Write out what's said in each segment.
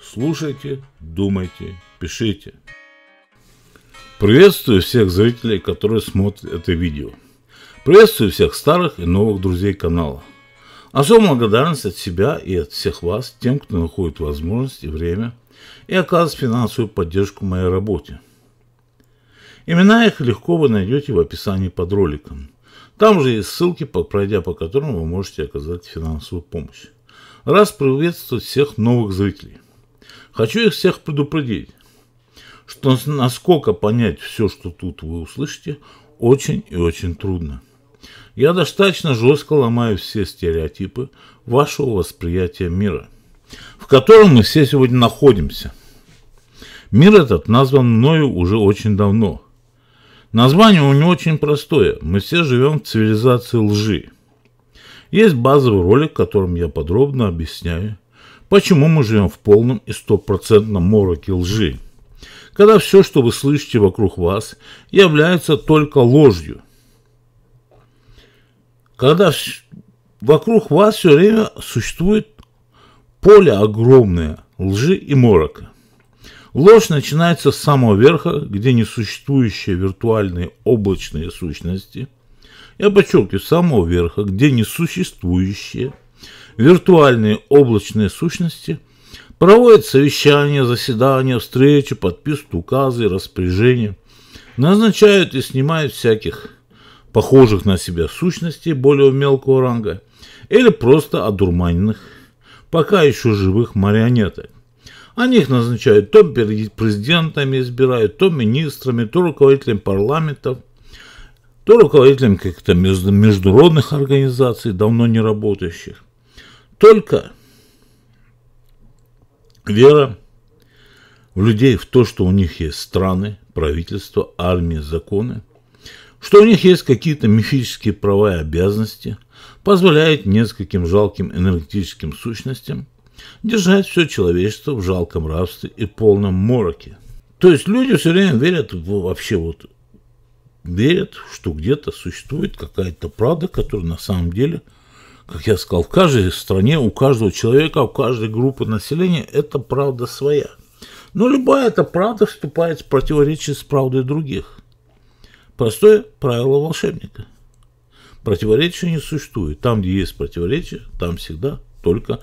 Слушайте, думайте, пишите. Приветствую всех зрителей, которые смотрят это видео. Приветствую всех старых и новых друзей канала. Особую благодарность от себя и от всех вас, тем, кто находит возможность и время и оказывает финансовую поддержку моей работе. Имена их легко вы найдете в описании под роликом. Там же есть ссылки, пройдя по которым вы можете оказать финансовую помощь. Раз приветствовать всех новых зрителей. Хочу их всех предупредить, что насколько понять все, что тут вы услышите, очень и очень трудно. Я достаточно жестко ломаю все стереотипы вашего восприятия мира, в котором мы все сегодня находимся. Мир этот назван мною уже очень давно. Название у него очень простое. Мы все живем в цивилизации лжи. Есть базовый ролик, в котором я подробно объясняю, Почему мы живем в полном и стопроцентном мороке лжи? Когда все, что вы слышите вокруг вас, является только ложью. Когда вокруг вас все время существует поле огромное лжи и морока. Ложь начинается с самого верха, где несуществующие виртуальные облачные сущности. Я подчеркиваю, с самого верха, где несуществующие виртуальные облачные сущности, проводят совещания, заседания, встречи, подписывают указы, распоряжения, назначают и снимают всяких похожих на себя сущностей более мелкого ранга или просто одурманенных, пока еще живых марионеток. О них назначают то президентами избирают, то министрами, то руководителями парламентов, то руководителями каких-то международных организаций, давно не работающих. Только вера в людей, в то, что у них есть страны, правительство, армии, законы, что у них есть какие-то мифические права и обязанности, позволяет нескольким жалким энергетическим сущностям держать все человечество в жалком рабстве и полном мороке. То есть люди все время верят в, вообще вот верят, что где-то существует какая-то правда, которая на самом деле – как я сказал, в каждой стране, у каждого человека, у каждой группы населения это правда своя. Но любая эта правда вступает в противоречие с правдой других. Простое правило волшебника. Противоречия не существует. Там, где есть противоречие, там всегда только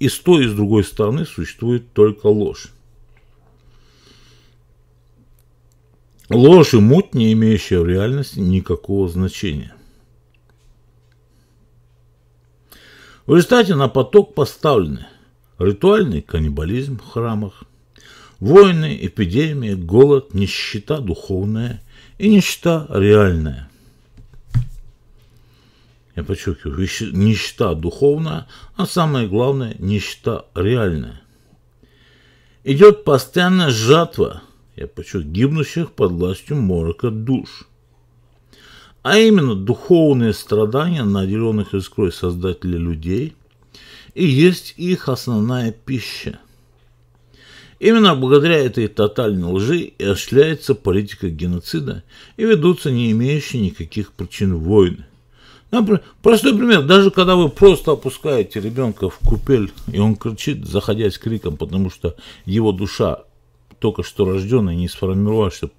и с той, и с другой стороны существует только ложь. Ложь и муть, не имеющая в реальности никакого значения – В результате на поток поставлены ритуальный каннибализм в храмах, войны, эпидемии, голод, нищета духовная и нищета реальная. Я подчеркиваю, нищета духовная, а самое главное, нищета реальная. Идет постоянная жатва, я подчеркиваю, гибнущих под властью морока душ – а именно духовные страдания, наделенных искрой Создателя людей, и есть их основная пища. Именно благодаря этой тотальной лжи и осуществляется политика геноцида, и ведутся не имеющие никаких причин войны. Например, простой пример, даже когда вы просто опускаете ребенка в купель, и он кричит, заходясь криком, потому что его душа только что рожденная, не сформировавшаяся,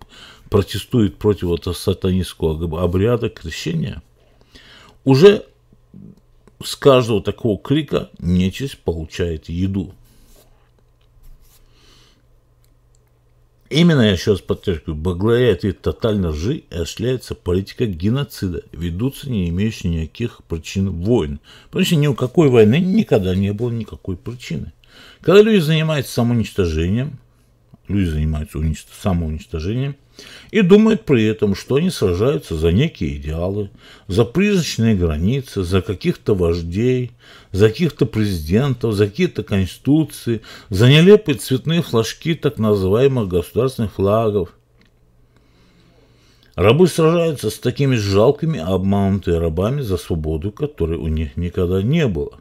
протестует против вот сатанинского обряда крещения, уже с каждого такого крика нечисть получает еду. Именно, я сейчас раз подчеркиваю, благодаря этой тотальной лжи и осуществляется политика геноцида. Ведутся не имеющие никаких причин войн. Потому что ни у какой войны никогда не было никакой причины. Когда люди занимаются самоуничтожением, люди занимаются самоуничтожением, и думают при этом, что они сражаются за некие идеалы, за призрачные границы, за каких-то вождей, за каких-то президентов, за какие-то конституции, за нелепые цветные флажки так называемых государственных флагов. Рабы сражаются с такими жалкими обманутыми рабами за свободу, которой у них никогда не было.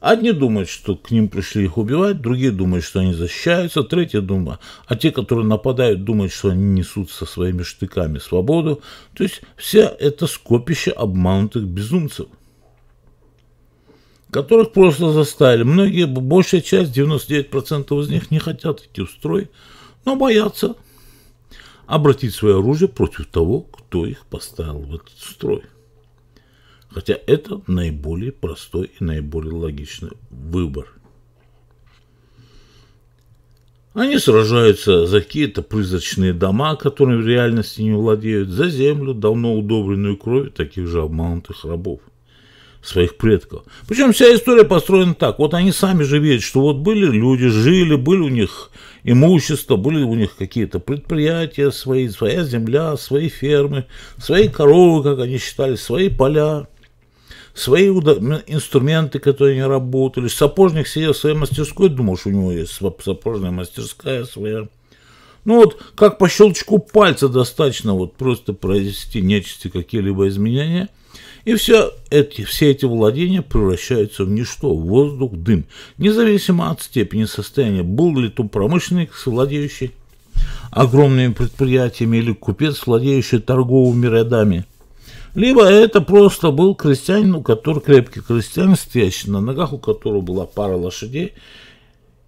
Одни думают, что к ним пришли их убивать, другие думают, что они защищаются, третьи думает, а те, которые нападают, думают, что они несут со своими штыками свободу. То есть вся это скопище обманутых безумцев которых просто заставили. Многие, большая часть, 99% из них не хотят идти в строй, но боятся обратить свое оружие против того, кто их поставил в этот строй. Хотя это наиболее простой и наиболее логичный выбор. Они сражаются за какие-то призрачные дома, которыми в реальности не владеют, за землю, давно удобренную кровью таких же обманутых рабов, своих предков. Причем вся история построена так. Вот они сами же видят, что вот были люди, жили, были у них имущество, были у них какие-то предприятия свои, своя земля, свои фермы, свои коровы, как они считали, свои поля свои инструменты, которые не работали. Сапожник сидел в своей мастерской, думал, что у него есть сапожная мастерская своя. Ну вот, как по щелчку пальца достаточно вот просто произвести нечисти какие-либо изменения, и все эти, все эти владения превращаются в ничто, в воздух, в дым, независимо от степени состояния, был ли то промышленник, владеющий огромными предприятиями, или купец, владеющий торговыми рядами – либо это просто был крестьянин, у которого крепкий крестьянин, стоящий на ногах, у которого была пара лошадей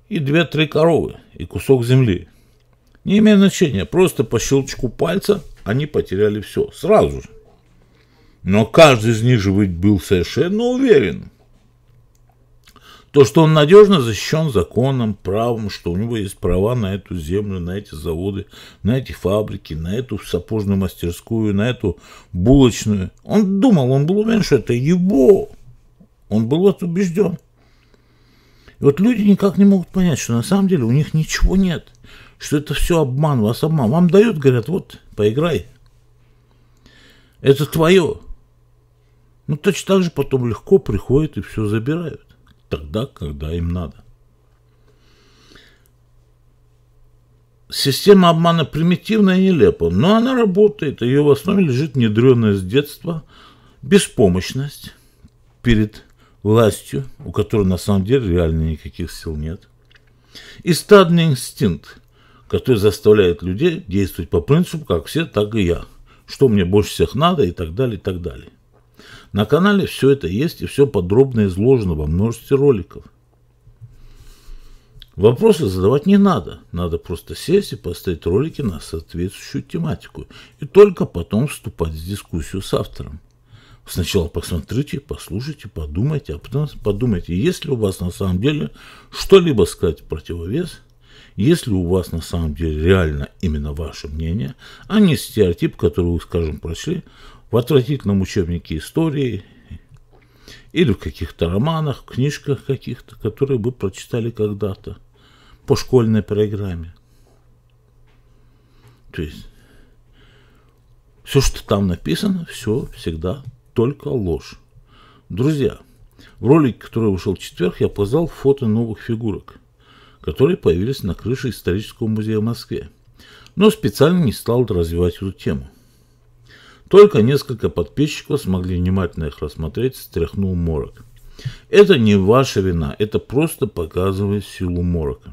и две-три коровы и кусок земли. Не имеет значения, просто по щелчку пальца они потеряли все сразу же. Но каждый из них же был совершенно уверен, то, что он надежно защищен законом, правом, что у него есть права на эту землю, на эти заводы, на эти фабрики, на эту сапожную мастерскую, на эту булочную. Он думал, он был уверен, что это его. Он был вот убежден. И вот люди никак не могут понять, что на самом деле у них ничего нет, что это все обман, вас обман. Вам дают, говорят, вот, поиграй. Это твое. Ну, точно так же потом легко приходят и все забирают тогда, когда им надо. Система обмана примитивна и нелепа, но она работает. Ее в основе лежит внедренная с детства беспомощность перед властью, у которой на самом деле реально никаких сил нет, и стадный инстинкт, который заставляет людей действовать по принципу «как все, так и я», что мне больше всех надо и так далее, и так далее. На канале все это есть и все подробно изложено во множестве роликов. Вопросы задавать не надо, надо просто сесть и поставить ролики на соответствующую тематику и только потом вступать в дискуссию с автором. Сначала посмотрите, послушайте, подумайте, а потом подумайте, есть ли у вас на самом деле что-либо сказать в противовес, есть ли у вас на самом деле реально именно ваше мнение, а не стереотип, который вы, скажем, прочли в отвратительном учебнике истории или в каких-то романах, книжках каких-то, которые вы прочитали когда-то по школьной программе. То есть все, что там написано, все всегда только ложь. Друзья, в ролике, который вышел в четверг, я показал фото новых фигурок, которые появились на крыше исторического музея в Москве. Но специально не стал развивать эту тему – только несколько подписчиков смогли внимательно их рассмотреть, стряхнул морок. Это не ваша вина, это просто показывает силу морока.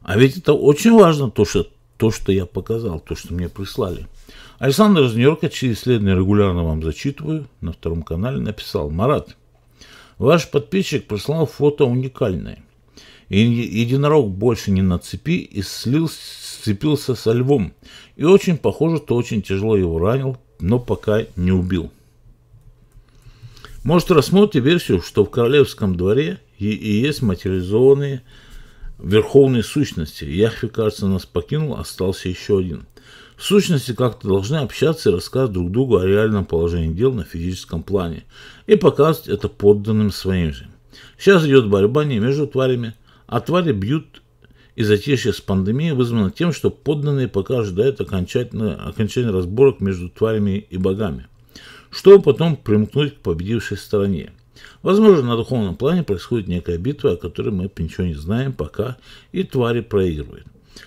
А ведь это очень важно, то, что, то, что я показал, то, что мне прислали. Александр из Нью-Йорка, чьи исследования регулярно вам зачитываю, на втором канале написал «Марат, ваш подписчик прислал фото уникальное. И единорог больше не на цепи и слил, сцепился со львом. И очень похоже, то очень тяжело его ранил, но пока не убил. Может рассмотрите версию, что в королевском дворе и, и есть материализованные верховные сущности. Яхве, кажется, нас покинул, остался еще один. Сущности как-то должны общаться и рассказывать друг другу о реальном положении дел на физическом плане и показывать это подданным своим же. Сейчас идет борьба не между тварями, Отвари а бьют и затишье с пандемией вызвано тем, что подданные пока ожидают окончательно, окончания разборок между тварями и богами, чтобы потом примкнуть к победившей стороне. Возможно, на духовном плане происходит некая битва, о которой мы ничего не знаем пока, и твари проигрывают.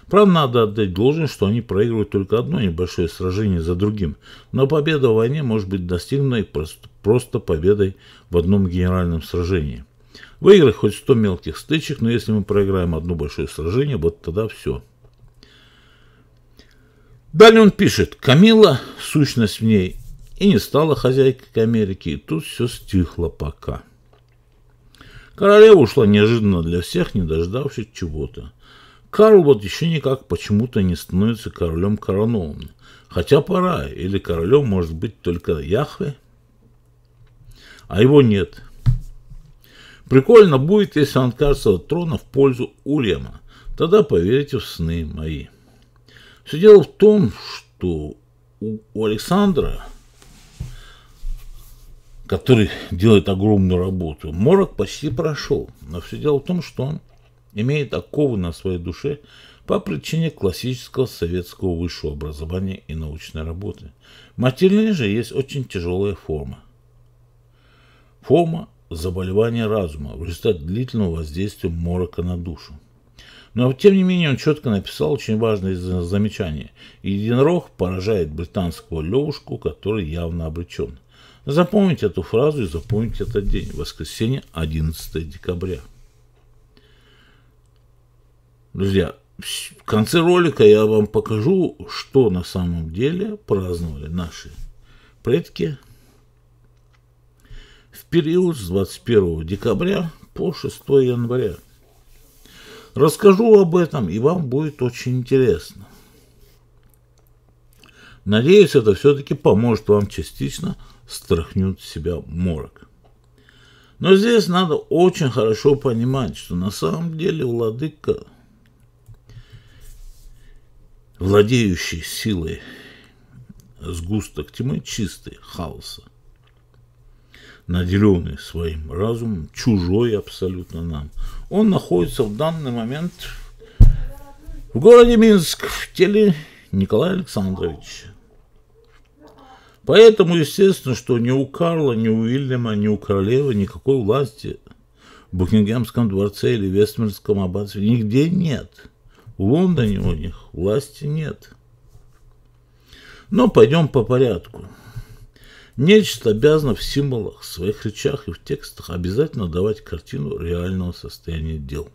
Правда, надо отдать должное, что они проигрывают только одно небольшое сражение за другим, но победа в войне может быть достигнута и просто победой в одном генеральном сражении. Выиграть хоть 100 мелких стычек, но если мы проиграем одно большое сражение, вот тогда все. Далее он пишет. Камила, сущность в ней, и не стала хозяйкой Америки, и тут все стихло пока. Королева ушла неожиданно для всех, не дождавшись чего-то. Карл вот еще никак почему-то не становится королем коронованным. Хотя пора, или королем может быть только Яхве, а его нет. Прикольно будет, если он откажется от трона в пользу Ульяма, Тогда поверите в сны мои. Все дело в том, что у Александра, который делает огромную работу, морок почти прошел. Но все дело в том, что он имеет оковы на своей душе по причине классического советского высшего образования и научной работы. Материальной же есть очень тяжелая форма. Форма заболевание разума в результате длительного воздействия морока на душу. Но тем не менее он четко написал очень важное замечание. Единорог поражает британского левушку, который явно обречен. Запомните эту фразу и запомните этот день. Воскресенье 11 декабря. Друзья, в конце ролика я вам покажу, что на самом деле праздновали наши предки период с 21 декабря по 6 января. Расскажу об этом, и вам будет очень интересно. Надеюсь, это все-таки поможет вам частично страхнуть себя морок. Но здесь надо очень хорошо понимать, что на самом деле владыка, владеющий силой сгусток тьмы чистый, хаоса, наделенный своим разумом, чужой абсолютно нам, он находится в данный момент в городе Минск, в теле Николая Александровича. Поэтому, естественно, что ни у Карла, ни у Уильяма, ни у королевы никакой власти в Букингемском дворце или Вестминском аббатстве нигде нет. В Лондоне у них власти нет. Но пойдем по порядку. Нечто обязано в символах, в своих речах и в текстах обязательно давать картину реального состояния дел.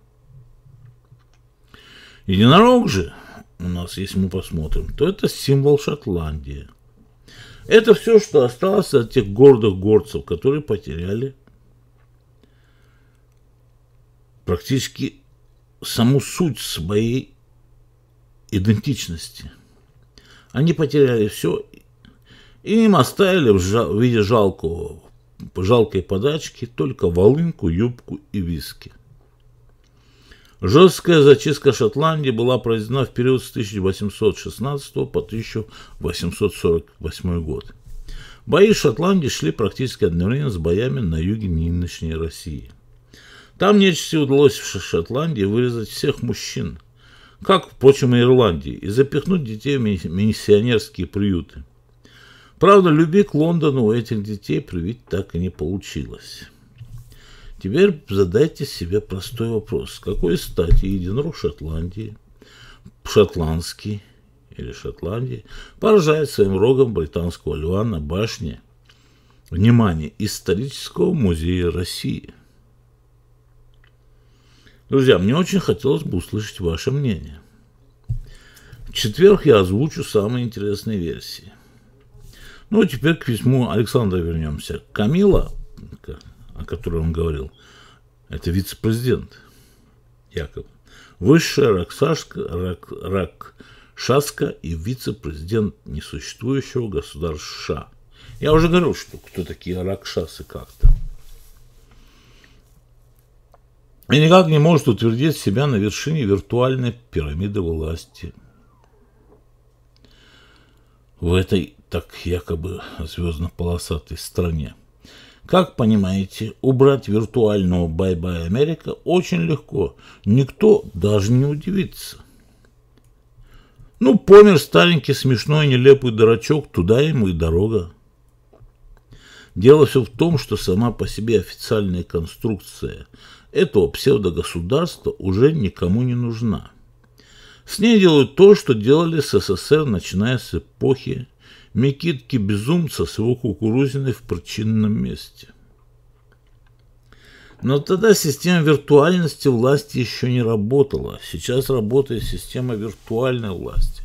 Единорог же, у нас, если мы посмотрим, то это символ Шотландии. Это все, что осталось от тех гордых горцев, которые потеряли практически саму суть своей идентичности. Они потеряли все им оставили в, жа- в виде жалкого, жалкой подачки только волынку, юбку и виски. Жесткая зачистка Шотландии была произведена в период с 1816 по 1848 год. Бои в Шотландии шли практически одновременно с боями на юге нынешней России. Там нечисти удалось в Шотландии вырезать всех мужчин, как, впрочем, и Ирландии, и запихнуть детей в миссионерские приюты – Правда, люби к Лондону у этих детей привить так и не получилось. Теперь задайте себе простой вопрос. С какой стати единорог Шотландии, шотландский или Шотландии, поражает своим рогом британского льва на башне, внимание, исторического музея России? Друзья, мне очень хотелось бы услышать ваше мнение. В четверг я озвучу самые интересные версии. Ну, а теперь к письму Александра вернемся. Камила, о которой он говорил, это вице-президент Яков. Высшая Раксашка, Рак, Ракшаска и вице-президент несуществующего государства США. Я уже говорил, что кто такие Ракшасы как-то. И никак не может утвердить себя на вершине виртуальной пирамиды власти. В этой так якобы звездно-полосатой стране. Как понимаете, убрать виртуального Bye-Bye Америка очень легко. Никто даже не удивится. Ну, помер старенький смешной нелепый дурачок, туда ему и дорога. Дело все в том, что сама по себе официальная конструкция этого псевдогосударства уже никому не нужна. С ней делают то, что делали СССР, начиная с эпохи Микитки безумца с его кукурузиной в причинном месте. Но тогда система виртуальности власти еще не работала. Сейчас работает система виртуальной власти.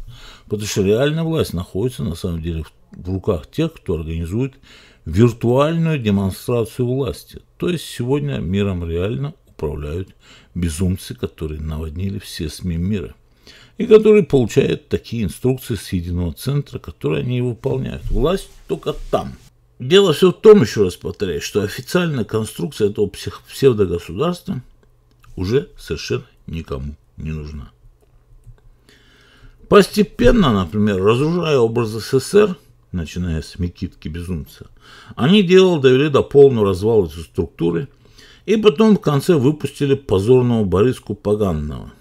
Потому что реальная власть находится на самом деле в руках тех, кто организует виртуальную демонстрацию власти. То есть сегодня миром реально управляют безумцы, которые наводнили все СМИ мира и которые получают такие инструкции с единого центра, которые они выполняют. Власть только там. Дело все в том, еще раз повторяю, что официальная конструкция этого псевдогосударства уже совершенно никому не нужна. Постепенно, например, разрушая образ СССР, начиная с Микитки Безумца, они делали довели до полного развала этой структуры и потом в конце выпустили позорного Бориску Паганного –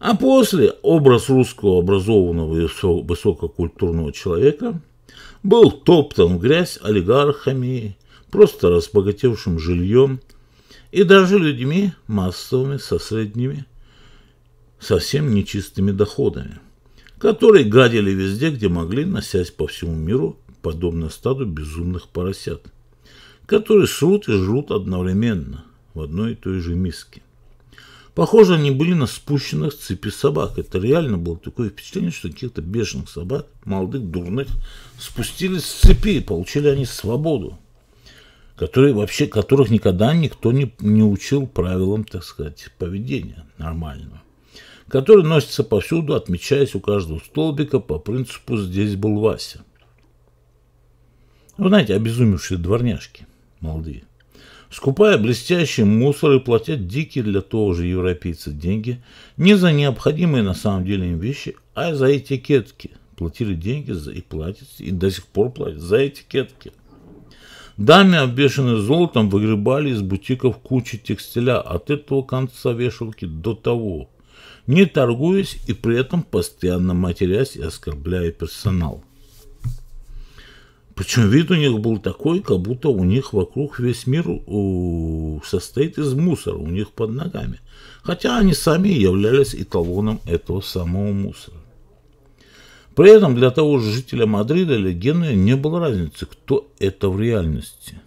а после образ русского образованного и высококультурного человека был топтан в грязь олигархами, просто разбогатевшим жильем и даже людьми массовыми со средними, совсем нечистыми доходами, которые гадили везде, где могли, носясь по всему миру, подобно стаду безумных поросят, которые срут и жрут одновременно в одной и той же миске. Похоже, они были на спущенных с цепи собак. Это реально было такое впечатление, что каких-то бешеных собак, молодых, дурных, спустились с цепи и получили они свободу, которые вообще, которых никогда никто не, не учил правилам, так сказать, поведения нормального который носится повсюду, отмечаясь у каждого столбика по принципу «здесь был Вася». Вы знаете, обезумевшие дворняжки молодые скупая блестящий мусор и платя дикие для того же европейца деньги, не за необходимые на самом деле им вещи, а за этикетки. Платили деньги за и платят, и до сих пор платят за этикетки. Дамы, обвешанные золотом, выгребали из бутиков кучи текстиля от этого конца вешалки до того, не торгуясь и при этом постоянно матерясь и оскорбляя персонал. Причем вид у них был такой, как будто у них вокруг весь мир э, состоит из мусора у них под ногами. Хотя они сами являлись эталоном этого самого мусора. При этом для того же жителя Мадрида или Генуи не было разницы, кто это в реальности.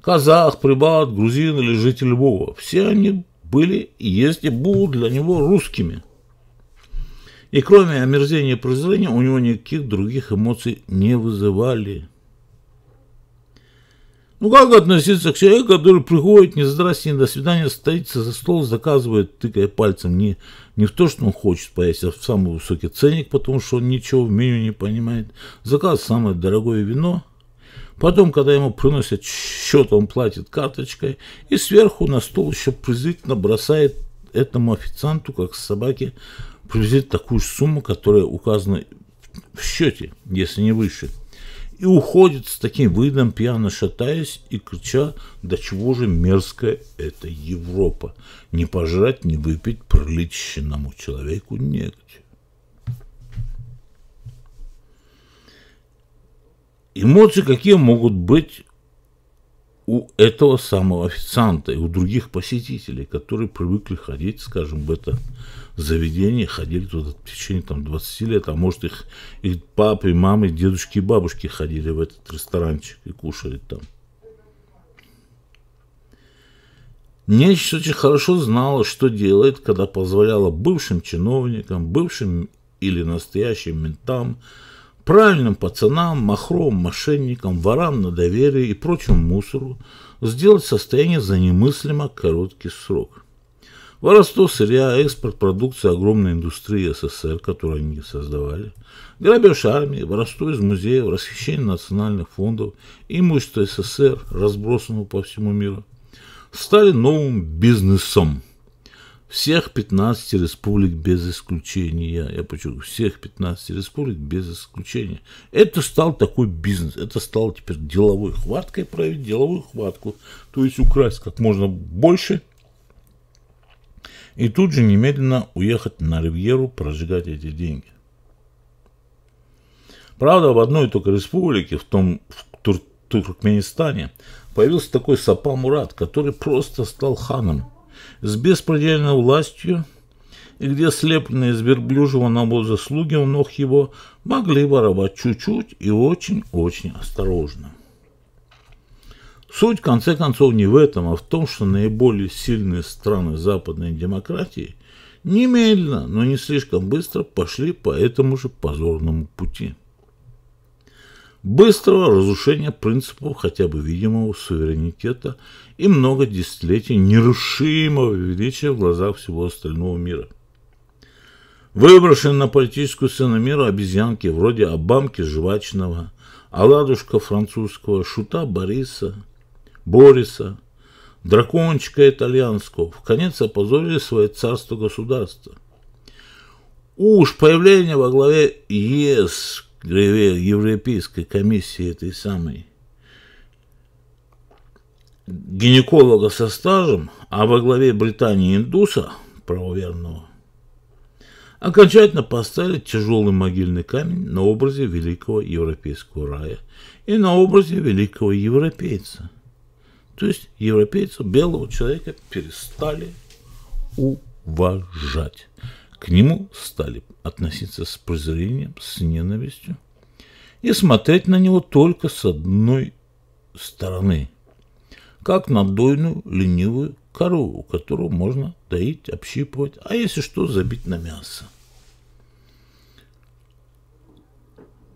Казах, прибат, грузин или житель Львова. Все они были и есть и будут для него русскими – и кроме омерзения и презрения у него никаких других эмоций не вызывали. Ну как относиться к человеку, который приходит, не здрасте, не до свидания, стоится за стол, заказывает, тыкая пальцем не, не в то, что он хочет поесть, а в самый высокий ценник, потому что он ничего в меню не понимает, заказывает самое дорогое вино, потом, когда ему приносят счет, он платит карточкой, и сверху на стол еще презрительно бросает этому официанту, как собаке, приблизительно такую же сумму, которая указана в счете, если не выше, и уходит с таким видом, пьяно шатаясь и крича, «Да чего же мерзкая эта Европа! Не пожрать, не выпить приличному человеку негде!» Эмоции какие могут быть у этого самого официанта и у других посетителей, которые привыкли ходить, скажем, в это заведения, ходили туда в течение там, 20 лет, а может их, их папы, и мамы, дедушки и бабушки ходили в этот ресторанчик и кушали там. Нечто очень хорошо знала, что делает, когда позволяла бывшим чиновникам, бывшим или настоящим ментам, правильным пацанам, махром, мошенникам, ворам на доверие и прочему мусору сделать состояние за немыслимо короткий срок – Воровство сырья, экспорт продукции огромной индустрии СССР, которую они создавали, грабеж армии, воровство из музеев, расхищение национальных фондов, имущество СССР, разбросанного по всему миру, стали новым бизнесом. Всех 15 республик без исключения. Я почему всех 15 республик без исключения. Это стал такой бизнес. Это стало теперь деловой хваткой, проявить деловую хватку. То есть украсть как можно больше – и тут же немедленно уехать на Ривьеру прожигать эти деньги. Правда, в одной только республике, в том в Тур Туркменистане, появился такой Сапа Мурат, который просто стал ханом с беспредельной властью, и где слепленные из верблюжьего навоза слуги у ног его могли воровать чуть-чуть и очень-очень осторожно. Суть, в конце концов, не в этом, а в том, что наиболее сильные страны западной демократии немедленно, но не слишком быстро пошли по этому же позорному пути. Быстрого разрушения принципов хотя бы видимого суверенитета и много десятилетий нерушимого величия в глазах всего остального мира. Выброшены на политическую сцену мира обезьянки вроде Обамки Жвачного, Оладушка Французского, Шута Бориса – Бориса, дракончика итальянского, в конец опозорили свое царство государства. Уж появление во главе ЕС, Европейской комиссии этой самой, гинеколога со стажем, а во главе Британии индуса, правоверного, окончательно поставили тяжелый могильный камень на образе великого европейского рая и на образе великого европейца – то есть европейцев белого человека перестали уважать. К нему стали относиться с презрением, с ненавистью и смотреть на него только с одной стороны, как на дойную ленивую корову, которую можно доить, общипывать, а если что, забить на мясо.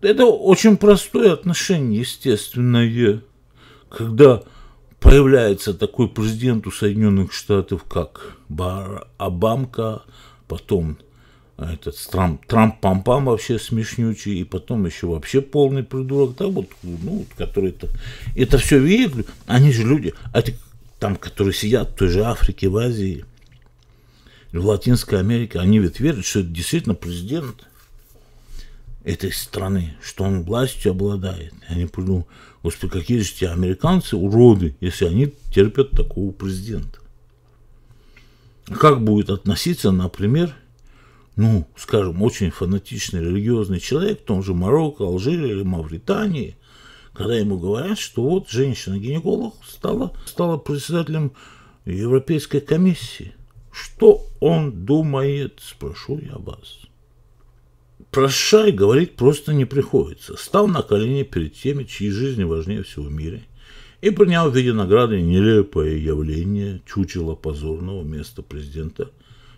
Это очень простое отношение, естественное, когда появляется такой президент у Соединенных Штатов, как Бар Обамка, потом а, этот Трамп, Трамп Пампам вообще смешнючий, и потом еще вообще полный придурок, да, вот, ну, который это, это все видит, они же люди, а это там, которые сидят в той же Африке, в Азии, в Латинской Америке, они ведь верят, что это действительно президент – этой страны, что он властью обладает. Я не подумал, господи, какие же те американцы уроды, если они терпят такого президента. Как будет относиться, например, ну, скажем, очень фанатичный религиозный человек в том же Марокко, Алжире или Мавритании, когда ему говорят, что вот женщина-гинеколог стала, стала председателем Европейской комиссии. Что он думает, спрошу я вас. Про шай говорить просто не приходится. Стал на колени перед теми, чьи жизни важнее всего в мире, и принял в виде награды нелепое явление чучела позорного места президента.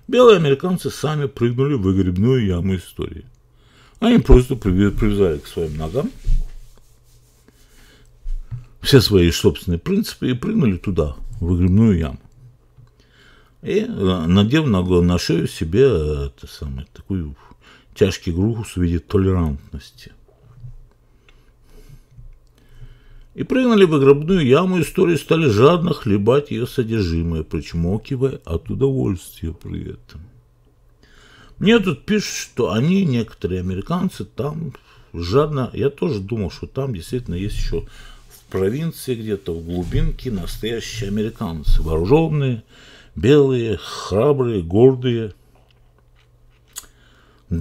Белые американцы сами прыгнули в выгребную яму истории. Они просто привязали к своим ногам все свои собственные принципы и прыгнули туда, в выгребную яму. И э, надев на, на шею себе э, это самое, такую тяжкий груз в виде толерантности. И прыгнули в гробную яму и стали жадно хлебать ее содержимое, причмокивая от удовольствия при этом. Мне тут пишут, что они, некоторые американцы, там жадно... Я тоже думал, что там действительно есть еще в провинции где-то, в глубинке, настоящие американцы. Вооруженные, белые, храбрые, гордые –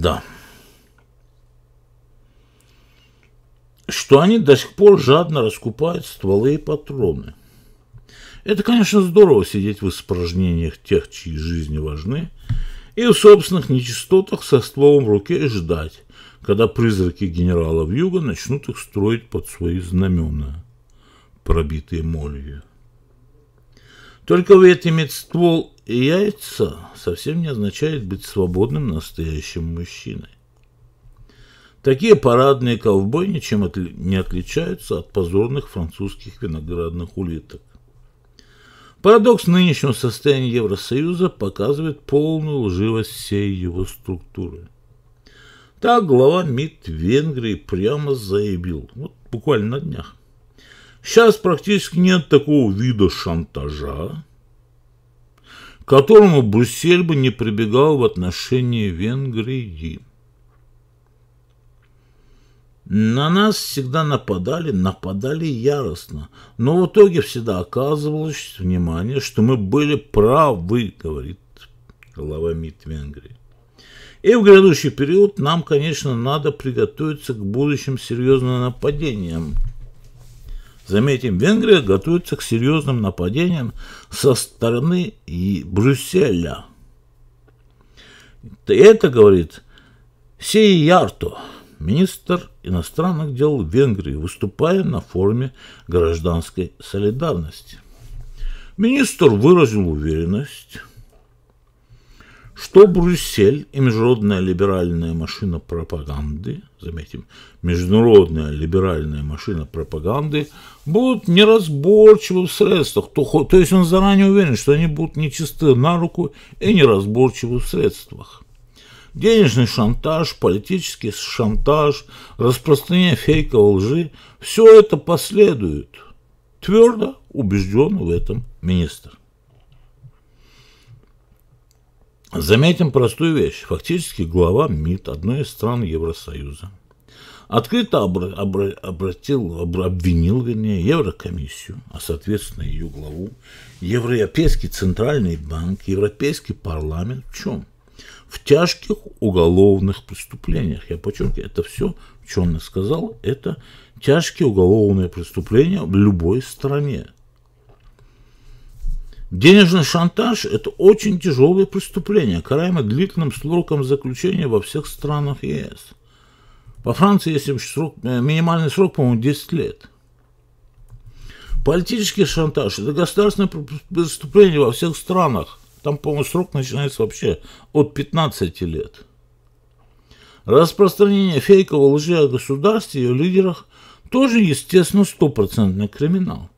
да. Что они до сих пор жадно раскупают стволы и патроны. Это, конечно, здорово сидеть в испражнениях тех, чьи жизни важны, и в собственных нечистотах со стволом в руке и ждать, когда призраки генерала Вьюга начнут их строить под свои знамена, пробитые молью. Только ведь иметь ствол и яйца совсем не означает быть свободным настоящим мужчиной. Такие парадные ковбои ничем не отличаются от позорных французских виноградных улиток. Парадокс нынешнего состояния Евросоюза показывает полную лживость всей его структуры. Так глава МИД Венгрии прямо заявил, вот буквально на днях. Сейчас практически нет такого вида шантажа, которому Брюссель бы не прибегал в отношении Венгрии. На нас всегда нападали, нападали яростно. Но в итоге всегда оказывалось внимание, что мы были правы, говорит глава МИД Венгрии. И в грядущий период нам, конечно, надо приготовиться к будущим серьезным нападениям – Заметим, Венгрия готовится к серьезным нападениям со стороны и Брюсселя. Это говорит Сейярто, министр иностранных дел Венгрии, выступая на форуме гражданской солидарности. Министр выразил уверенность что Брюссель и международная либеральная машина пропаганды, заметим, международная либеральная машина пропаганды, будут неразборчивы в средствах. То, то есть он заранее уверен, что они будут нечисты на руку и неразборчивы в средствах. Денежный шантаж, политический шантаж, распространение фейковой лжи – все это последует. Твердо убежден в этом министр. Заметим простую вещь. Фактически глава МИД одной из стран Евросоюза открыто обр- обр- обратил, обр- обвинил, вернее, Еврокомиссию, а соответственно ее главу, Европейский Центральный банк, Европейский парламент в чем? В тяжких уголовных преступлениях. Я подчеркиваю, это все, в чем сказал, это тяжкие уголовные преступления в любой стране. Денежный шантаж – это очень тяжелое преступление, караемое длительным сроком заключения во всех странах ЕС. По Франции есть срок, э, минимальный срок, по-моему, 10 лет. Политический шантаж – это государственное преступление во всех странах. Там, по-моему, срок начинается вообще от 15 лет. Распространение фейковой лжи о государстве и ее лидерах тоже, естественно, стопроцентный криминал.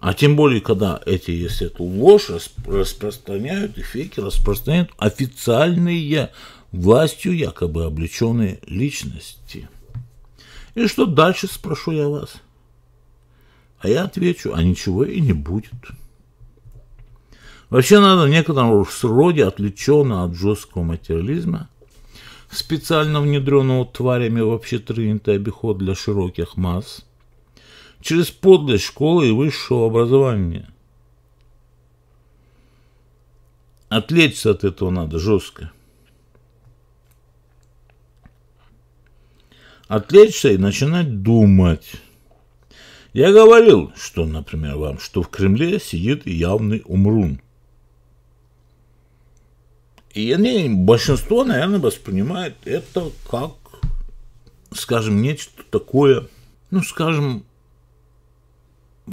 А тем более, когда эти, если эту ложь распространяют и фейки распространяют официальные властью якобы облеченные личности. И что дальше, спрошу я вас? А я отвечу, а ничего и не будет. Вообще надо в некотором роде отвлеченно от жесткого материализма, специально внедренного тварями в общетрынятый обиход для широких масс – через подлость школы и высшего образования. Отвлечься от этого надо жестко. Отвлечься и начинать думать. Я говорил, что, например, вам, что в Кремле сидит явный умрун. И они, большинство, наверное, воспринимает это как, скажем, нечто такое, ну, скажем,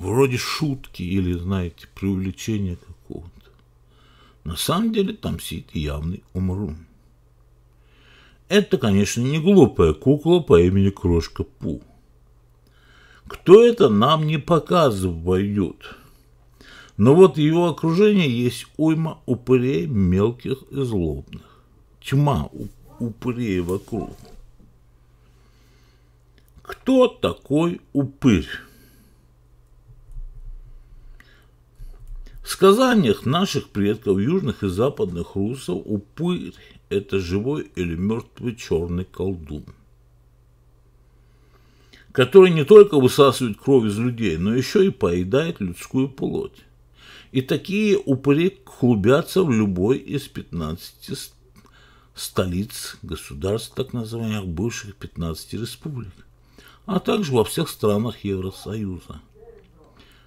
вроде шутки или, знаете, преувеличения какого-то. На самом деле там сидит явный умрун. Это, конечно, не глупая кукла по имени Крошка Пу. Кто это нам не показывают? Но вот его окружение есть уйма упырей мелких и злобных. Тьма упырей вокруг. Кто такой упырь? В сказаниях наших предков, южных и западных русов, упырь – это живой или мертвый черный колдун, который не только высасывает кровь из людей, но еще и поедает людскую плоть. И такие упыри клубятся в любой из 15 столиц государств, так называемых бывших 15 республик, а также во всех странах Евросоюза.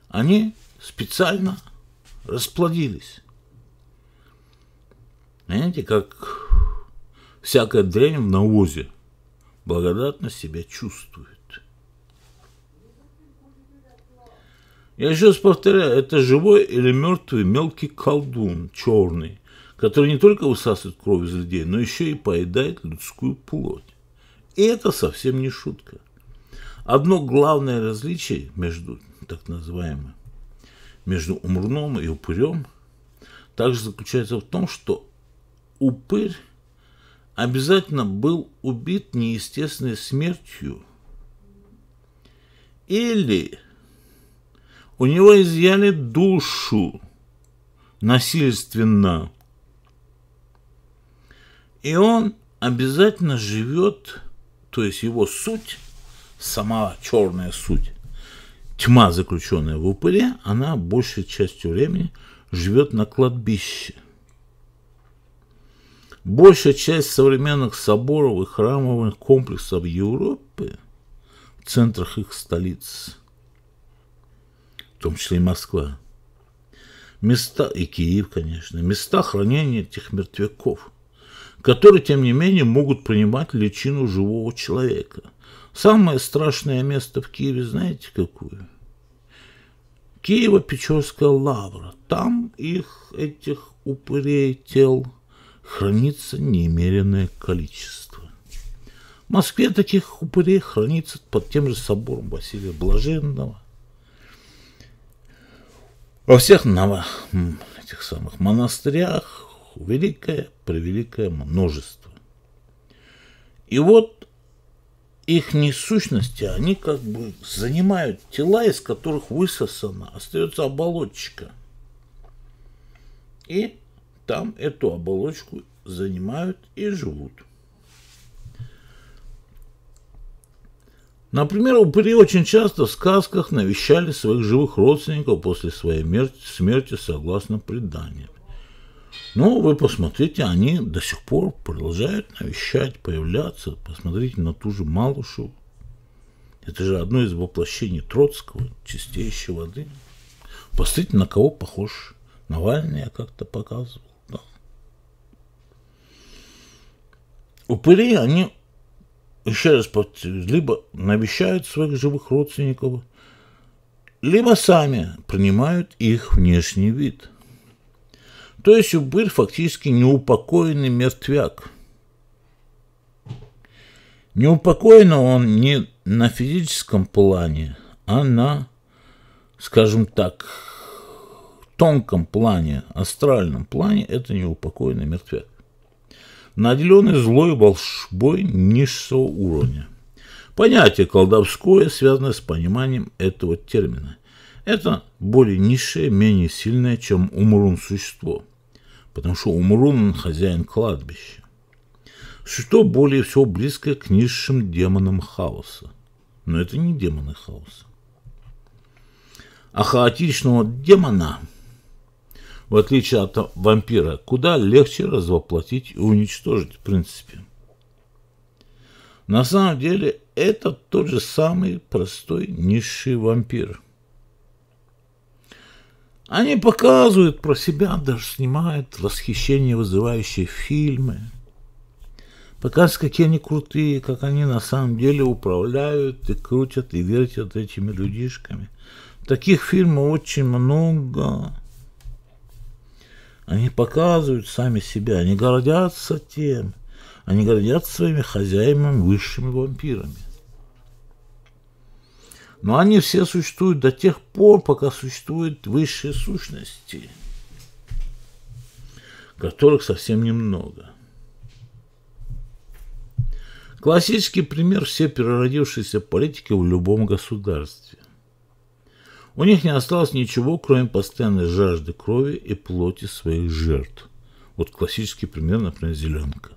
Они специально расплодились. Понимаете, как всякая дрянь в навозе благодатно себя чувствует. Я еще раз повторяю, это живой или мертвый мелкий колдун черный, который не только высасывает кровь из людей, но еще и поедает людскую плоть. И это совсем не шутка. Одно главное различие между так называемым между умруном и упырем также заключается в том, что упырь обязательно был убит неестественной смертью или у него изъяли душу насильственно. И он обязательно живет, то есть его суть, сама черная суть, тьма, заключенная в упыре, она большей частью времени живет на кладбище. Большая часть современных соборов и храмовых комплексов Европы в центрах их столиц, в том числе и Москва, места и Киев, конечно, места хранения этих мертвяков, которые, тем не менее, могут принимать личину живого человека – Самое страшное место в Киеве, знаете, какое? Киево-Печорская лавра. Там их, этих упырей тел, хранится немеренное количество. В Москве таких упырей хранится под тем же собором Василия Блаженного. Во всех новых, этих самых монастырях великое, превеликое множество. И вот их не сущности, они как бы занимают тела, из которых высосана, остается оболочка. И там эту оболочку занимают и живут. Например, упыри очень часто в сказках навещали своих живых родственников после своей смерти согласно преданиям. Ну вы посмотрите, они до сих пор продолжают навещать, появляться. Посмотрите на ту же Малышеву. Это же одно из воплощений Троцкого, чистейшей воды. Посмотрите, на кого похож. Навальный я как-то показывал. Да. Упыри, они, еще раз повторюсь, либо навещают своих живых родственников, либо сами принимают их внешний вид – то есть упырь фактически неупокоенный мертвяк. Неупокоен он не на физическом плане, а на, скажем так, тонком плане, астральном плане, это неупокоенный мертвяк. Наделенный злой волшбой низшего уровня. Понятие колдовское связано с пониманием этого термина. Это более низшее, менее сильное, чем умрун существо потому что Умрун – хозяин кладбища. Что более всего близкое к низшим демонам хаоса. Но это не демоны хаоса. А хаотичного демона, в отличие от вампира, куда легче развоплотить и уничтожить в принципе. На самом деле это тот же самый простой низший вампир – они показывают про себя, даже снимают восхищение вызывающие фильмы. Показывают, какие они крутые, как они на самом деле управляют и крутят и вертят этими людишками. Таких фильмов очень много. Они показывают сами себя, они гордятся тем, они гордятся своими хозяевами высшими вампирами но они все существуют до тех пор, пока существуют высшие сущности, которых совсем немного. Классический пример все переродившиеся политики в любом государстве. У них не осталось ничего, кроме постоянной жажды крови и плоти своих жертв. Вот классический пример, например, Зеленка.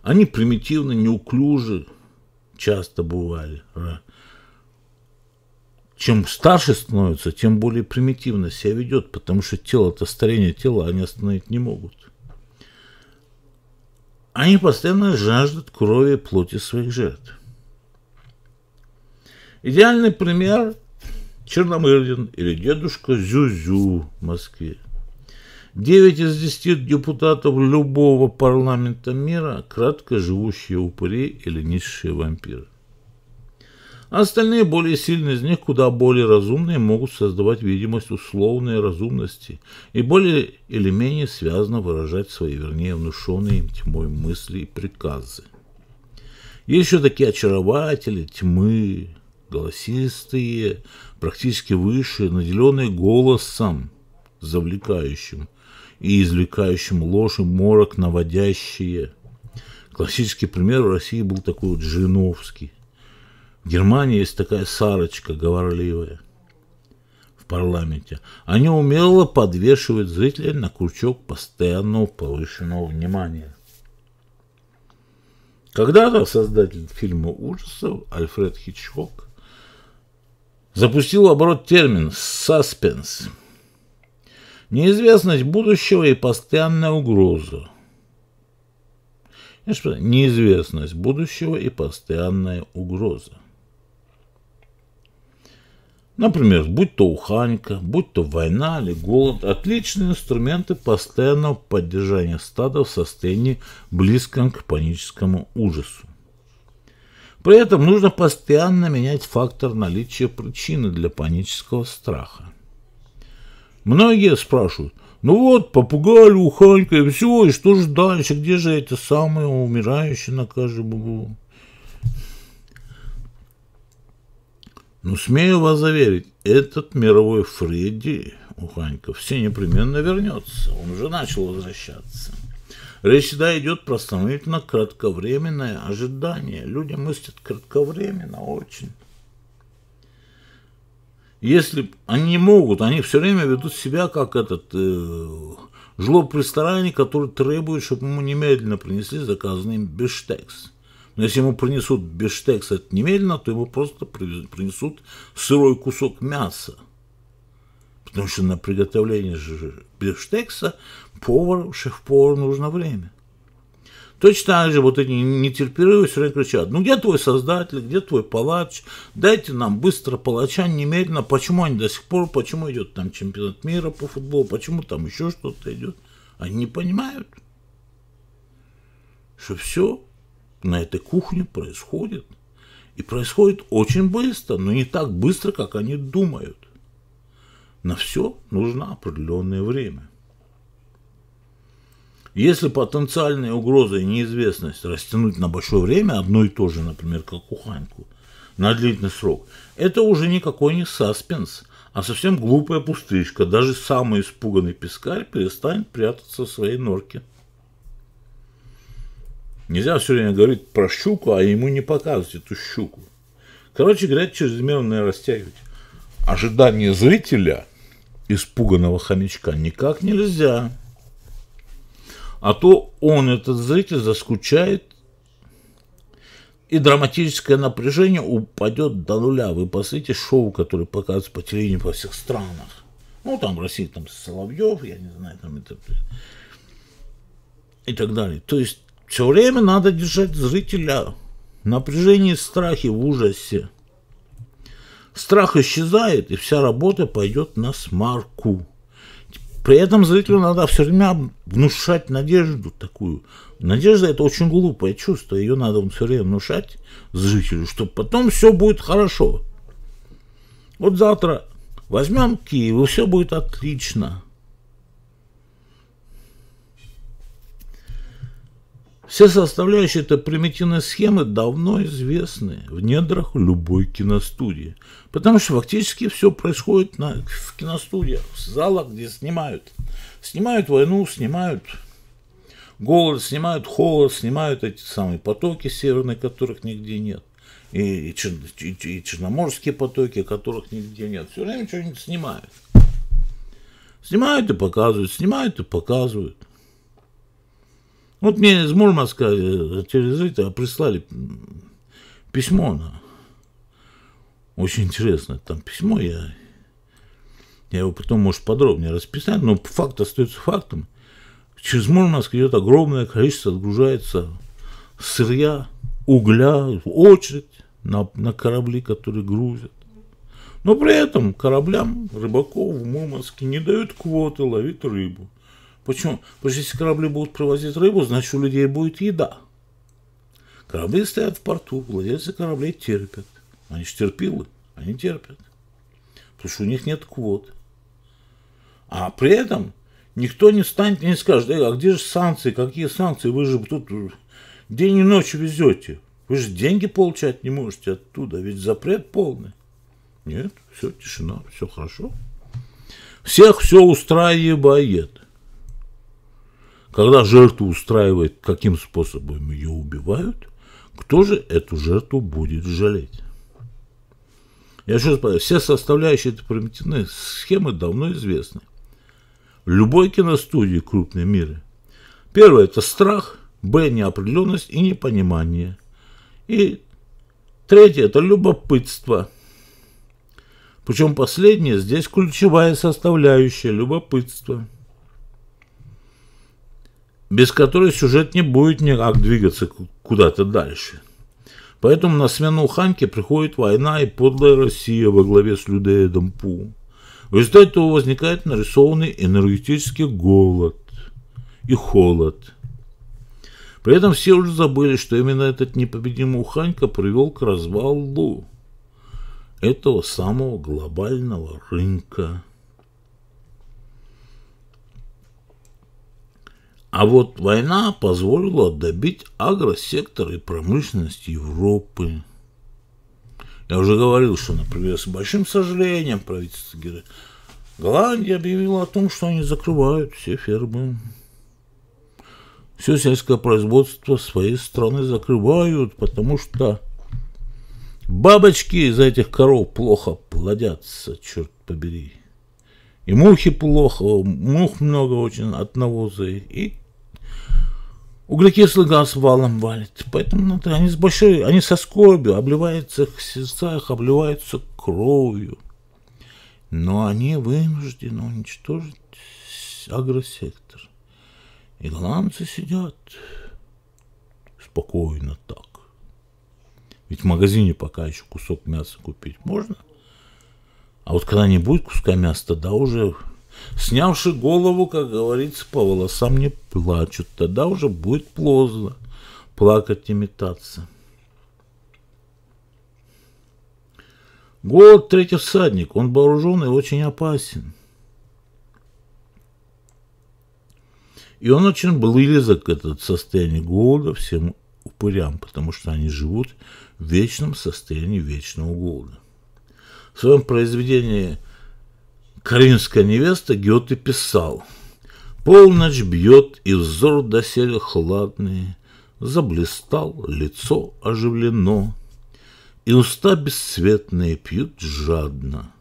Они примитивны, неуклюжи часто бывали, а, чем старше становится, тем более примитивно себя ведет, потому что тело-то старение тела они остановить не могут. Они постоянно жаждут крови и плоти своих жертв. Идеальный пример – Черномырдин или дедушка Зюзю в Москве. Девять из десяти депутатов любого парламента мира – кратко живущие упыри или низшие вампиры. А остальные более сильные из них, куда более разумные, могут создавать видимость условной разумности и более или менее связно выражать свои, вернее, внушенные им тьмой мысли и приказы. Есть еще такие очарователи, тьмы, голосистые, практически высшие, наделенные голосом, завлекающим и извлекающим ложь и морок наводящие. Классический пример в России был такой вот Жириновский в Германии есть такая Сарочка говорливая в парламенте. Они умело подвешивают зрителя на крючок постоянного повышенного внимания. Когда-то создатель фильма ужасов Альфред Хичкок запустил оборот термин «саспенс». Неизвестность будущего и постоянная угроза. Неизвестность будущего и постоянная угроза. Например, будь то уханька, будь то война или голод, отличные инструменты постоянного поддержания стада в состоянии близком к паническому ужасу. При этом нужно постоянно менять фактор наличия причины для панического страха. Многие спрашивают, ну вот, попугали, уханька и все, и что же дальше, где же эти самые умирающие на каждом углу? Но ну, смею вас заверить, этот мировой Фредди у все непременно вернется. Он уже начал возвращаться. Речь всегда идет про сравнительно кратковременное ожидание. Люди мыслят кратковременно очень. Если они не могут, они все время ведут себя как этот э, жлоб в ресторане, который требует, чтобы ему немедленно принесли заказанный бештекс. Но если ему принесут бештекс это немедленно, то ему просто принесут сырой кусок мяса. Потому что на приготовление бештекса повар, шеф повар, нужно время. Точно так же вот эти нетерпеливые все время кричат, ну где твой создатель, где твой палач, дайте нам быстро палача немедленно, почему они до сих пор, почему идет там чемпионат мира по футболу, почему там еще что-то идет. Они не понимают, что все на этой кухне происходит. И происходит очень быстро, но не так быстро, как они думают. На все нужно определенное время. Если потенциальные угрозы и неизвестность растянуть на большое время одно и то же, например, как куханьку, на длительный срок, это уже никакой не саспенс, а совсем глупая пустышка. Даже самый испуганный пескарь перестанет прятаться в своей норке. Нельзя все время говорить про щуку, а ему не показывать эту щуку. Короче говоря, чрезмерно растягивать. Ожидание зрителя, испуганного хомячка, никак нельзя. А то он, этот зритель, заскучает, и драматическое напряжение упадет до нуля. Вы посмотрите шоу, которое показывают по телевидению во всех странах. Ну, там в России там Соловьев, я не знаю, там это... И так далее. То есть все время надо держать зрителя в напряжении, страхе, в ужасе. Страх исчезает, и вся работа пойдет на смарку. При этом зрителю надо все время внушать надежду такую. Надежда – это очень глупое чувство, ее надо все время внушать зрителю, что потом все будет хорошо. Вот завтра возьмем Киев, и все будет отлично. Все составляющие этой примитивной схемы давно известны в недрах любой киностудии, потому что фактически все происходит на, в киностудиях, в залах, где снимают. Снимают войну, снимают голод, снимают холод, снимают эти самые потоки северные, которых нигде нет. И, и, и, и черноморские потоки, которых нигде нет. Все время что-нибудь снимают. Снимают и показывают, снимают и показывают. Вот мне из Мурманска э, через это прислали письмо. Очень интересное. Там письмо, я, я его потом, может, подробнее расписать, но факт остается фактом. Через Мурманск идет огромное количество, отгружается сырья, угля, очередь на, на корабли, которые грузят. Но при этом кораблям рыбаков в Мурманске не дают квоты ловить рыбу. Почему? Потому что если корабли будут привозить рыбу, значит у людей будет еда. Корабли стоят в порту, владельцы кораблей терпят. Они же терпилы, они терпят. Потому что у них нет квот. А при этом никто не станет не скажет, Эй, а где же санкции, какие санкции, вы же тут день и ночь везете. Вы же деньги получать не можете оттуда, ведь запрет полный. Нет, все, тишина, все хорошо. Всех все устраивает. Когда жертву устраивает, каким способом ее убивают, кто же эту жертву будет жалеть? Я еще раз говорю, все составляющие этой примитивной схемы давно известны. В любой киностудии крупной мира. Первое – это страх, б – неопределенность и непонимание. И третье – это любопытство. Причем последнее здесь ключевая составляющая – любопытство – без которой сюжет не будет никак двигаться куда-то дальше. Поэтому на смену Ханьке приходит война и подлая Россия во главе с Людеедом Пу. В результате этого возникает нарисованный энергетический голод и холод. При этом все уже забыли, что именно этот непобедимый Ханька привел к развалу этого самого глобального рынка. А вот война позволила добить агросектор и промышленность Европы. Я уже говорил, что, например, с большим сожалением правительство Голландии объявило о том, что они закрывают все фермы. Все сельское производство своей страны закрывают, потому что бабочки из этих коров плохо плодятся, черт побери. И мухи плохо, мух много очень от навоза, и Углекислый газ валом валит. Поэтому надо, ну, они с большой, они со скорбью, обливаются их сердцах, обливаются кровью. Но они вынуждены уничтожить агросектор. И голландцы сидят спокойно так. Ведь в магазине пока еще кусок мяса купить можно. А вот когда не будет куска мяса, тогда уже Снявши голову, как говорится, по волосам не плачут. Тогда уже будет поздно плакать и метаться. Голод третий всадник. Он вооружен и очень опасен. И он очень был близок, этот состояние голода, всем упырям, потому что они живут в вечном состоянии вечного голода. В своем произведении Каринская невеста Гёте писал «Полночь бьет, и взор доселе хладный, Заблистал, лицо оживлено, И уста бесцветные пьют жадно,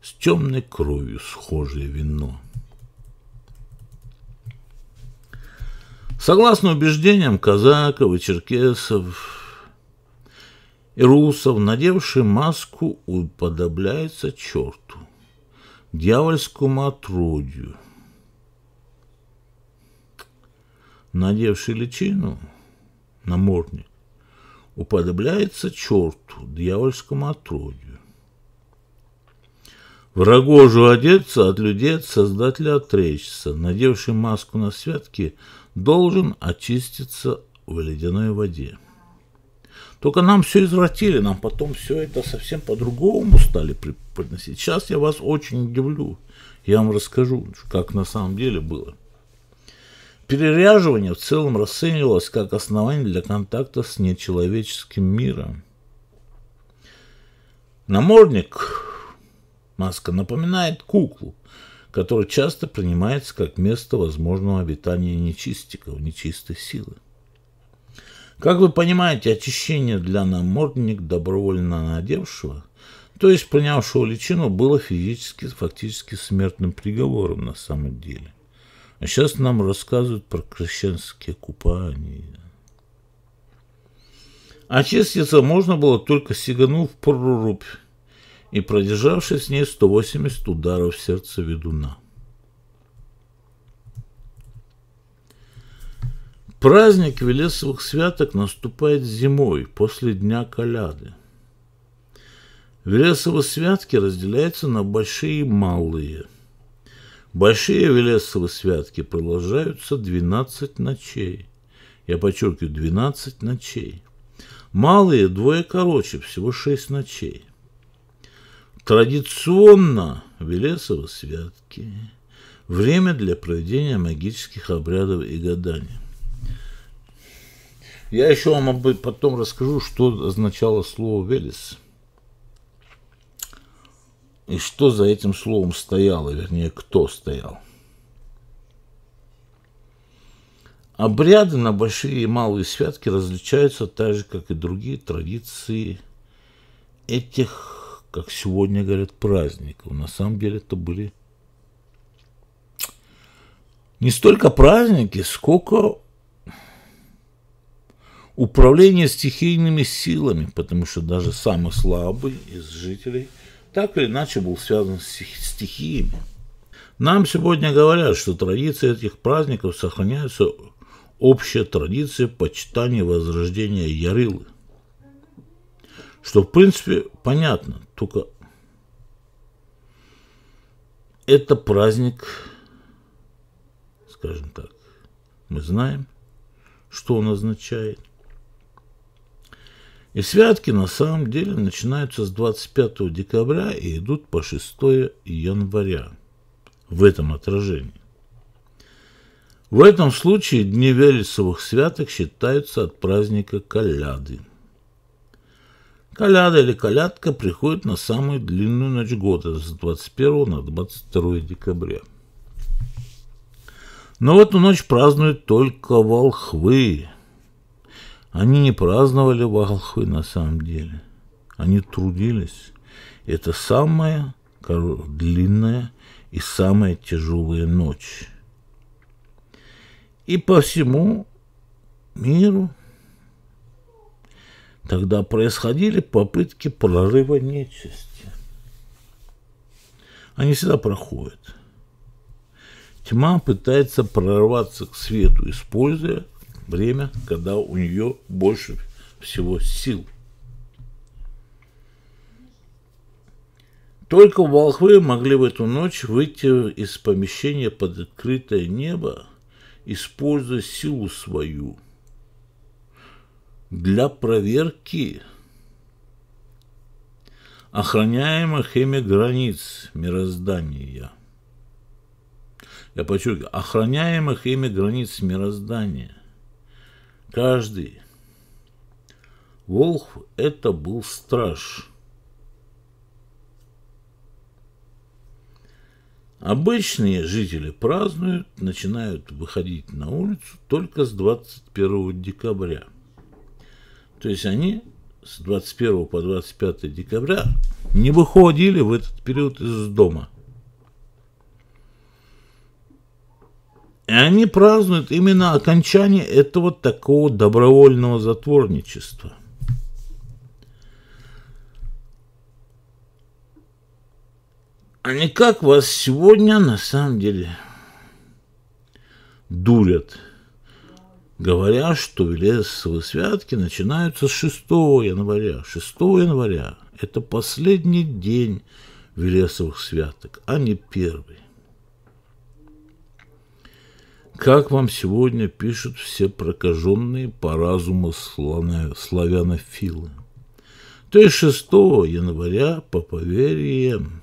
С темной кровью схожее вино». Согласно убеждениям казаков и черкесов и русов, надевший маску уподобляется черту дьявольскому отродью. Надевший личину, на намордник, уподобляется черту, дьявольскому отродью. Врагожу одеться от людей, от создателя отречься. Надевший маску на святки должен очиститься в ледяной воде. Только нам все извратили, нам потом все это совсем по-другому стали преподносить. Сейчас я вас очень удивлю. Я вам расскажу, как на самом деле было. Переряживание в целом расценивалось как основание для контакта с нечеловеческим миром. Намордник, маска, напоминает куклу, которая часто принимается как место возможного обитания нечистиков, нечистой силы. Как вы понимаете, очищение для намордник добровольно надевшего, то есть принявшего личину, было физически, фактически смертным приговором на самом деле. А сейчас нам рассказывают про крещенские купания. Очиститься можно было только сиганув прорубь и продержавшись с ней 180 ударов сердца ведуна. Праздник Велесовых святок наступает зимой, после Дня Коляды. Велесовы святки разделяются на большие и малые. Большие Велесовы святки продолжаются 12 ночей. Я подчеркиваю, 12 ночей. Малые двое короче, всего 6 ночей. Традиционно Велесовы святки – время для проведения магических обрядов и гаданий. Я еще вам об этом потом расскажу, что означало слово «Велес». И что за этим словом стояло, вернее, кто стоял. Обряды на большие и малые святки различаются так же, как и другие традиции этих, как сегодня говорят, праздников. На самом деле это были не столько праздники, сколько управление стихийными силами, потому что даже самый слабый из жителей так или иначе был связан с стихиями. Нам сегодня говорят, что традиции этих праздников сохраняются общая традиция почитания возрождения Ярылы. Что, в принципе, понятно, только это праздник, скажем так, мы знаем, что он означает – и святки на самом деле начинаются с 25 декабря и идут по 6 января в этом отражении. В этом случае дни Велесовых святок считаются от праздника Каляды. Каляда или Калятка приходит на самую длинную ночь года с 21 на 22 декабря. Но в эту ночь празднуют только волхвы, они не праздновали Валхуй на самом деле. Они трудились. Это самая длинная и самая тяжелая ночь. И по всему миру тогда происходили попытки прорыва нечисти. Они всегда проходят. Тьма пытается прорваться к свету, используя время, когда у нее больше всего сил. Только волхвы могли в эту ночь выйти из помещения под открытое небо, используя силу свою для проверки охраняемых ими границ мироздания. Я подчеркиваю, охраняемых ими границ мироздания каждый. Волх – это был страж. Обычные жители празднуют, начинают выходить на улицу только с 21 декабря. То есть они с 21 по 25 декабря не выходили в этот период из дома – И они празднуют именно окончание этого такого добровольного затворничества. А не как вас сегодня на самом деле дурят, говоря, что Велесовы святки начинаются с 6 января. 6 января – это последний день Велесовых святок, а не первый. Как вам сегодня пишут все прокаженные по разуму славянофилы? То есть 6 января по поверьям.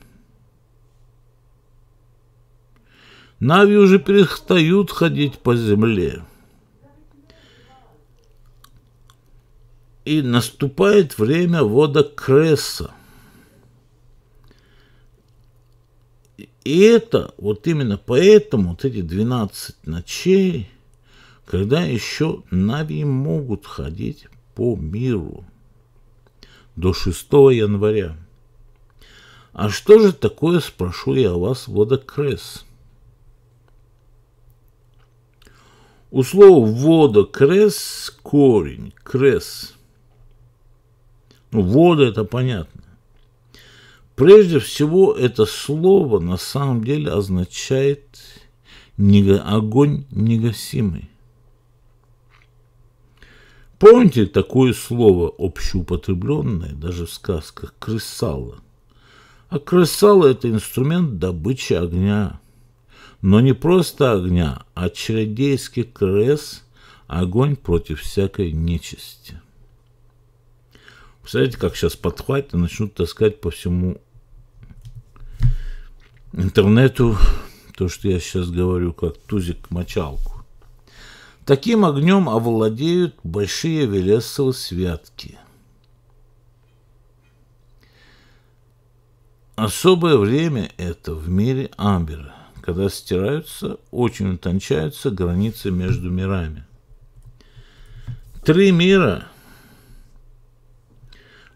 Нави уже перестают ходить по земле. И наступает время вода Кресса – И это, вот именно поэтому вот эти 12 ночей, когда еще Нави могут ходить по миру до 6 января. А что же такое, спрошу я о вас, водокрес? У слова водокрес корень, крес. Ну, вода это понятно. Прежде всего, это слово на самом деле означает огонь негасимый. Помните такое слово, общеупотребленное даже в сказках, крысало? А крысало – это инструмент добычи огня. Но не просто огня, а чередейский крыс – огонь против всякой нечисти. Представляете, как сейчас подхватят и начнут таскать по всему интернету то, что я сейчас говорю, как тузик мочалку. Таким огнем овладеют большие Велесовы святки. Особое время это в мире Амбера, когда стираются, очень утончаются границы между мирами. Три мира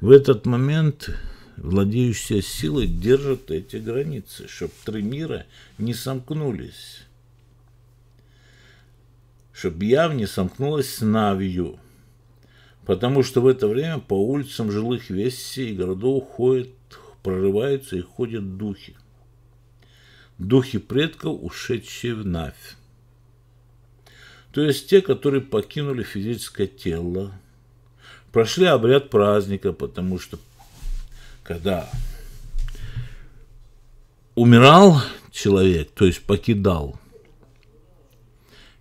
в этот момент – владеющая силой держит эти границы, чтобы три мира не сомкнулись. Чтобы Яв не сомкнулась с Навью. Потому что в это время по улицам жилых весей и городов ходят, прорываются и ходят духи. Духи предков, ушедшие в Навь. То есть те, которые покинули физическое тело, прошли обряд праздника, потому что когда умирал человек, то есть покидал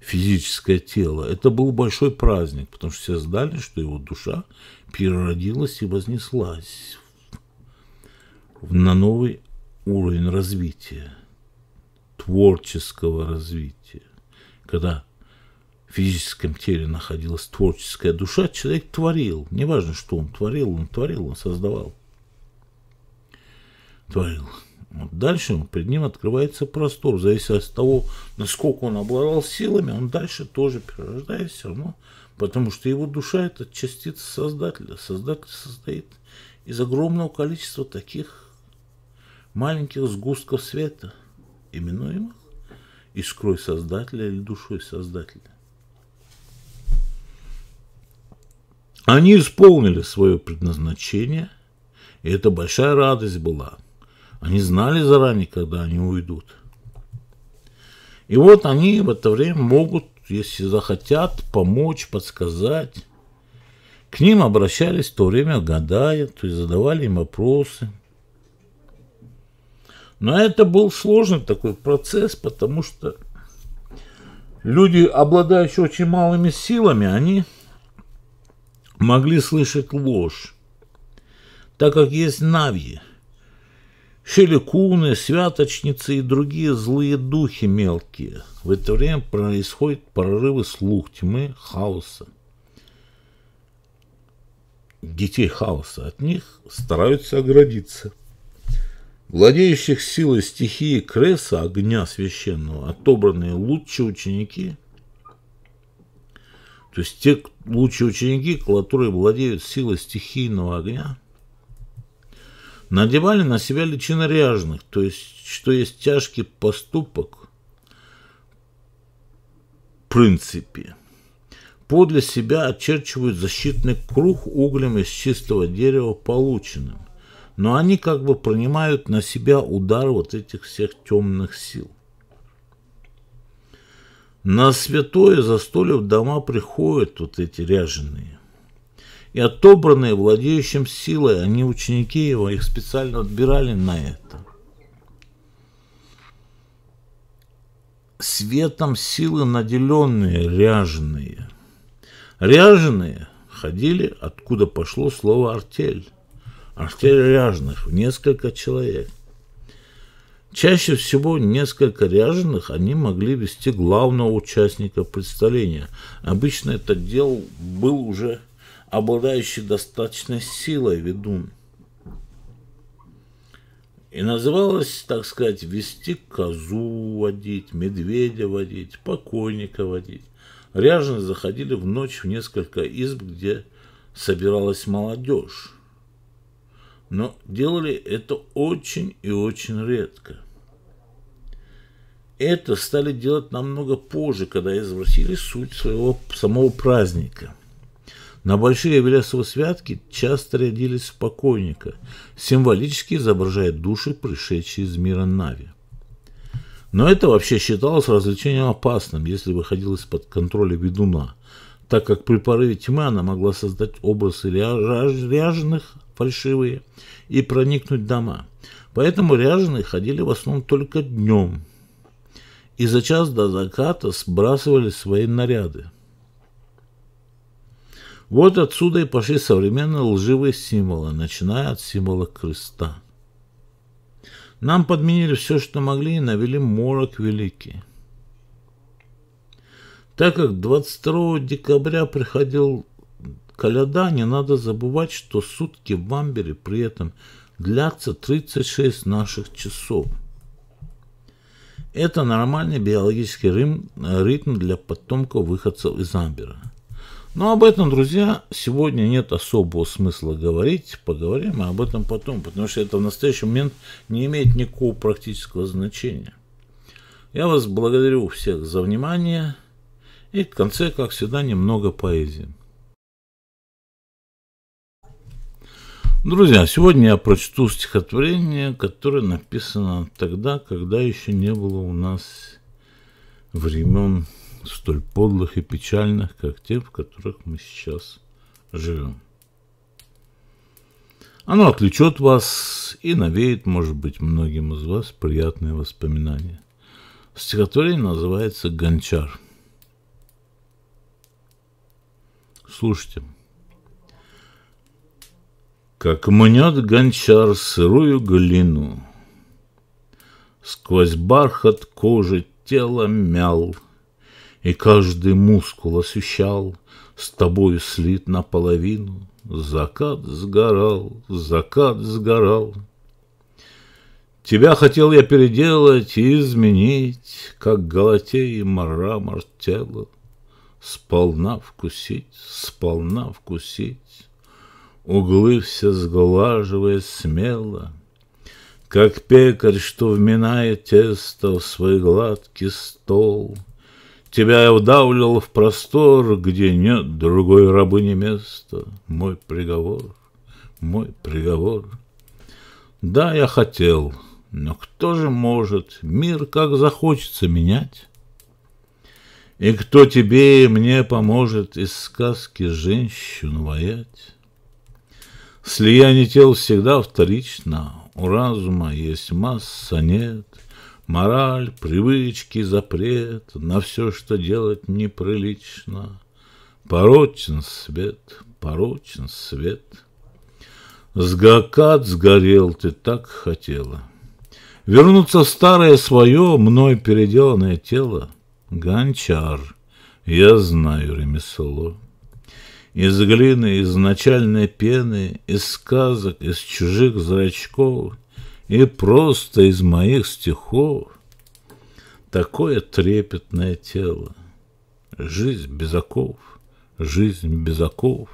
физическое тело, это был большой праздник, потому что все знали, что его душа переродилась и вознеслась на новый уровень развития, творческого развития. Когда в физическом теле находилась творческая душа, человек творил. Неважно, что он творил, он творил, он создавал – творил. Вот дальше перед ним открывается простор, в зависимости от того, насколько он обладал силами, он дальше тоже перерождается все равно, потому что его душа – это частица Создателя. Создатель состоит из огромного количества таких маленьких сгустков света, именуемых искрой Создателя или душой Создателя. Они исполнили свое предназначение, и это большая радость была – они знали заранее, когда они уйдут. И вот они в это время могут, если захотят, помочь, подсказать. К ним обращались в то время, гадая, то есть задавали им вопросы. Но это был сложный такой процесс, потому что люди, обладающие очень малыми силами, они могли слышать ложь, так как есть навьи – Хеликуны, святочницы и другие злые духи мелкие. В это время происходят прорывы слух, тьмы, хаоса. Детей хаоса от них стараются оградиться. Владеющих силой стихии Креса, огня священного, отобранные лучшие ученики, то есть те лучшие ученики, которые владеют силой стихийного огня – надевали на себя личины ряженых, то есть, что есть тяжкий поступок в принципе. Подле себя очерчивают защитный круг углем из чистого дерева полученным, но они как бы принимают на себя удар вот этих всех темных сил. На святое застолье в дома приходят вот эти ряженые и отобранные владеющим силой, они ученики его, их специально отбирали на это. Светом силы наделенные, ряженые. Ряженые ходили, откуда пошло слово «артель». Артель ряженых в несколько человек. Чаще всего несколько ряженых они могли вести главного участника представления. Обычно это дел был уже обладающий достаточной силой ведун. И называлось, так сказать, вести козу водить, медведя водить, покойника водить. Ряжены заходили в ночь в несколько изб, где собиралась молодежь. Но делали это очень и очень редко. Это стали делать намного позже, когда извратили суть своего самого праздника – на большие Велесовы святки часто рядились покойника, символически изображая души, пришедшие из мира Нави. Но это вообще считалось развлечением опасным, если выходило из-под контроля ведуна, так как при порыве тьмы она могла создать образы ряженых, фальшивые, и проникнуть в дома. Поэтому ряженые ходили в основном только днем, и за час до заката сбрасывали свои наряды. Вот отсюда и пошли современные лживые символы, начиная от символа креста. Нам подменили все, что могли, и навели морок великий. Так как 22 декабря приходил Коляда, не надо забывать, что сутки в Амбере при этом длятся 36 наших часов. Это нормальный биологический э, ритм для потомков выходцев из Амбера. Но об этом, друзья, сегодня нет особого смысла говорить. Поговорим об этом потом, потому что это в настоящий момент не имеет никакого практического значения. Я вас благодарю всех за внимание. И в конце, как всегда, немного поэзии. Друзья, сегодня я прочту стихотворение, которое написано тогда, когда еще не было у нас времен столь подлых и печальных, как те, в которых мы сейчас живем. Оно отвлечет вас и навеет, может быть, многим из вас приятные воспоминания. Стихотворение называется «Гончар». Слушайте. Как мнет гончар сырую глину, Сквозь бархат кожи тело мял — и каждый мускул освещал, С тобою слит наполовину, Закат сгорал, закат сгорал. Тебя хотел я переделать и изменить, Как галатей мрамор тела, Сполна вкусить, сполна вкусить, Углы все сглаживая смело, Как пекарь, что вминает тесто В свой гладкий стол, Тебя я вдавливал в простор, где нет другой рабыни места. Мой приговор, мой приговор. Да, я хотел, но кто же может мир как захочется менять? И кто тебе и мне поможет из сказки женщину воять? Слияние тел всегда вторично, у разума есть масса нет. Мораль, привычки, запрет На все, что делать неприлично. Порочен свет, порочен свет. Сгакат сгорел, ты так хотела. Вернуться в старое свое, мной переделанное тело. Гончар, я знаю ремесло. Из глины, из начальной пены, Из сказок, из чужих зрачков — и просто из моих стихов такое трепетное тело. Жизнь без оков, жизнь без оков.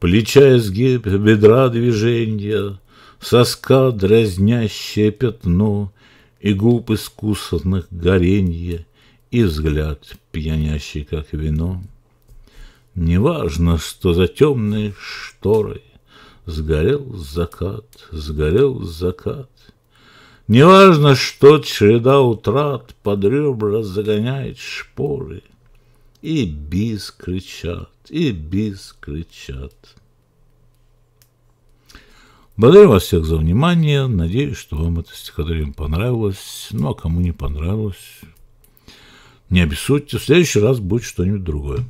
Плеча изгиб, бедра движения, Соска дразнящее пятно, И губ искусных горенье, И взгляд пьянящий, как вино. Неважно, что за темной шторой Сгорел закат, сгорел закат. Неважно, что череда утрат под ребра загоняет шпоры. И бис кричат, и бис кричат. Благодарю вас всех за внимание. Надеюсь, что вам это стихотворение понравилось. Ну, а кому не понравилось, не обессудьте. В следующий раз будет что-нибудь другое.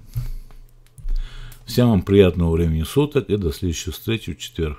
Всем вам приятного времени суток и до следующей встречи в четверг.